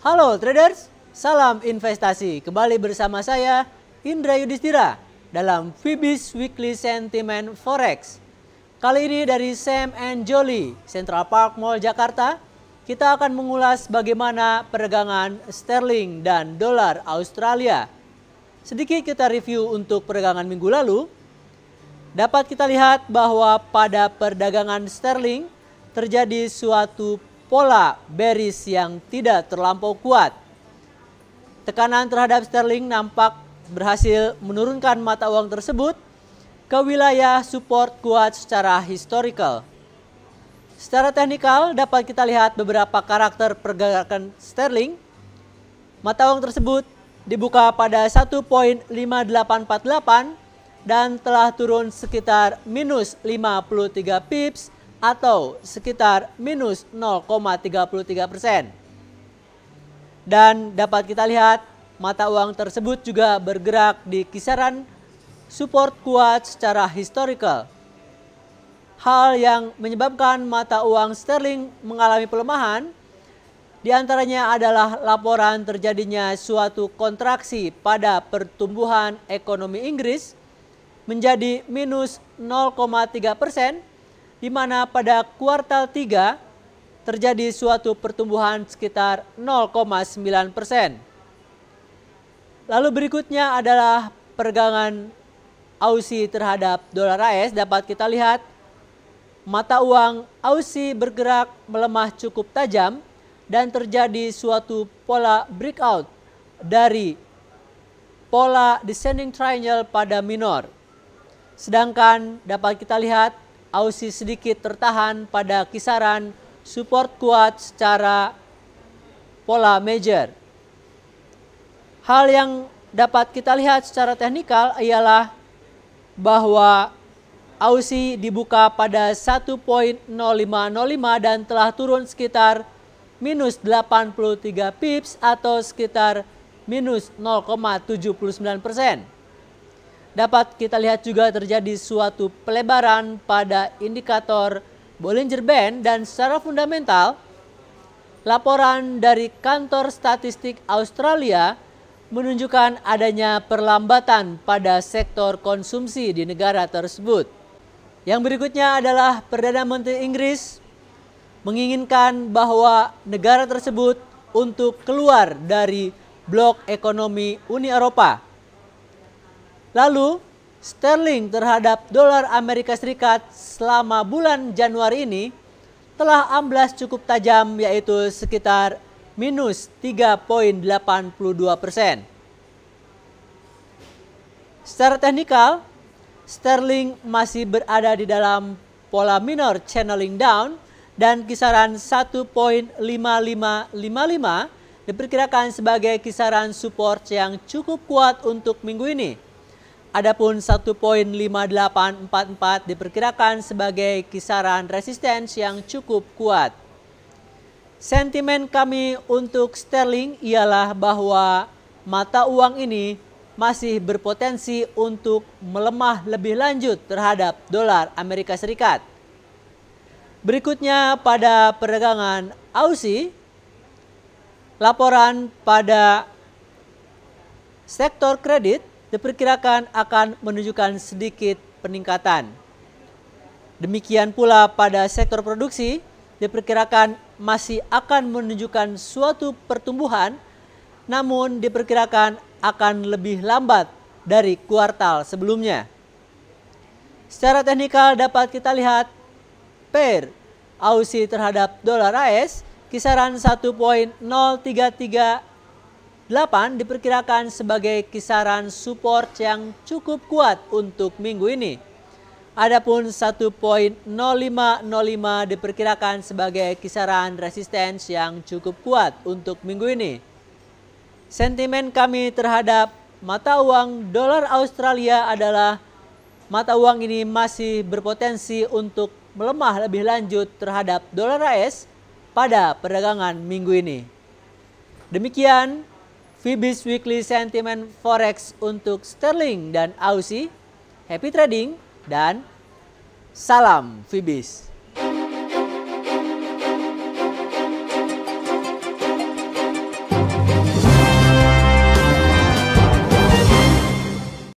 Halo traders, salam investasi. Kembali bersama saya Indra Yudhistira dalam Fibis Weekly Sentiment Forex. Kali ini dari Sam and Jolly, Central Park Mall Jakarta, kita akan mengulas bagaimana peregangan sterling dan dolar Australia. Sedikit kita review untuk peregangan minggu lalu. Dapat kita lihat bahwa pada perdagangan sterling terjadi suatu pola beris yang tidak terlampau kuat. Tekanan terhadap sterling nampak berhasil menurunkan mata uang tersebut ke wilayah support kuat secara historical. Secara teknikal dapat kita lihat beberapa karakter pergerakan sterling. Mata uang tersebut dibuka pada 1.5848 dan telah turun sekitar minus 53 pips atau sekitar minus 0,33 persen. Dan dapat kita lihat mata uang tersebut juga bergerak di kisaran support kuat secara historical. Hal yang menyebabkan mata uang sterling mengalami pelemahan diantaranya adalah laporan terjadinya suatu kontraksi pada pertumbuhan ekonomi Inggris menjadi minus 0,3 persen di mana pada kuartal 3 terjadi suatu pertumbuhan sekitar 0,9 persen. Lalu berikutnya adalah pergangan AUSI terhadap dolar AS dapat kita lihat mata uang AUSI bergerak melemah cukup tajam dan terjadi suatu pola breakout dari pola descending triangle pada minor. Sedangkan dapat kita lihat Ausi sedikit tertahan pada kisaran support kuat secara pola major. Hal yang dapat kita lihat secara teknikal ialah bahwa Ausi dibuka pada 1.0505 dan telah turun sekitar minus 83 pips atau sekitar minus 0,79 persen. Dapat kita lihat juga terjadi suatu pelebaran pada indikator Bollinger Band dan secara fundamental laporan dari Kantor Statistik Australia menunjukkan adanya perlambatan pada sektor konsumsi di negara tersebut. Yang berikutnya adalah Perdana Menteri Inggris menginginkan bahwa negara tersebut untuk keluar dari blok ekonomi Uni Eropa. Lalu, sterling terhadap dolar Amerika Serikat selama bulan Januari ini telah amblas cukup tajam yaitu sekitar minus 3.82 persen. Secara teknikal, sterling masih berada di dalam pola minor channeling down dan kisaran 1.5555 diperkirakan sebagai kisaran support yang cukup kuat untuk minggu ini. Adapun 1.5844 diperkirakan sebagai kisaran resistensi yang cukup kuat. Sentimen kami untuk sterling ialah bahwa mata uang ini masih berpotensi untuk melemah lebih lanjut terhadap dolar Amerika Serikat. Berikutnya pada perdagangan Aussie, laporan pada sektor kredit diperkirakan akan menunjukkan sedikit peningkatan. Demikian pula pada sektor produksi diperkirakan masih akan menunjukkan suatu pertumbuhan namun diperkirakan akan lebih lambat dari kuartal sebelumnya. Secara teknikal dapat kita lihat pair e AUSI terhadap dolar AS e kisaran 1.033 8 diperkirakan sebagai kisaran support yang cukup kuat untuk minggu ini. Adapun 1.0505 diperkirakan sebagai kisaran resistance yang cukup kuat untuk minggu ini. Sentimen kami terhadap mata uang dolar Australia adalah mata uang ini masih berpotensi untuk melemah lebih lanjut terhadap dolar AS pada perdagangan minggu ini. Demikian Fibis Weekly Sentiment Forex untuk Sterling dan Aussie. Happy trading dan salam Fibis.